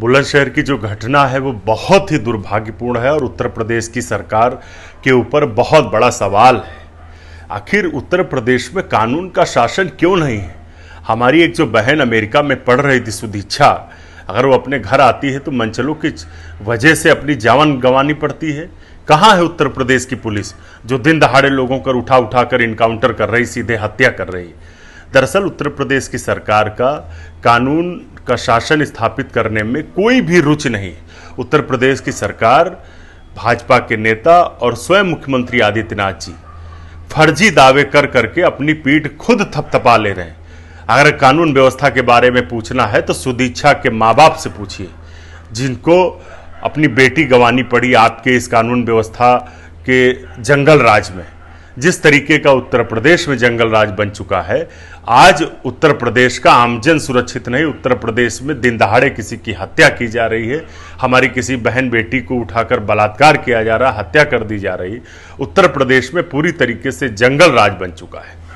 बुलंदशहर की जो घटना है वो बहुत ही दुर्भाग्यपूर्ण है और उत्तर प्रदेश की सरकार के ऊपर बहुत बड़ा सवाल है आखिर उत्तर प्रदेश में कानून का शासन क्यों नहीं है हमारी एक जो बहन अमेरिका में पढ़ रही थी सुदीक्षा अगर वो अपने घर आती है तो मंचलों की वजह से अपनी जान गंवानी पड़ती है कहाँ है उत्तर प्रदेश की पुलिस जो दिन दहाड़े लोगों पर उठा उठा कर इनकाउंटर कर रही सीधे हत्या कर रही दरअसल उत्तर प्रदेश की सरकार का कानून का शासन स्थापित करने में कोई भी रुचि नहीं उत्तर प्रदेश की सरकार भाजपा के नेता और स्वयं मुख्यमंत्री आदित्यनाथ जी फर्जी दावे कर करके अपनी पीठ खुद थपथपा ले रहे हैं अगर कानून व्यवस्था के बारे में पूछना है तो सुदीक्षा के माँ बाप से पूछिए जिनको अपनी बेटी गंवानी पड़ी आपके इस कानून व्यवस्था के जंगल राज में जिस तरीके का उत्तर प्रदेश में जंगल राज बन चुका है आज उत्तर प्रदेश का आमजन सुरक्षित नहीं उत्तर प्रदेश में दिन दहाड़े किसी की हत्या की जा रही है हमारी किसी बहन बेटी को उठाकर बलात्कार किया जा रहा हत्या कर दी जा रही उत्तर प्रदेश में पूरी तरीके से जंगल राज बन चुका है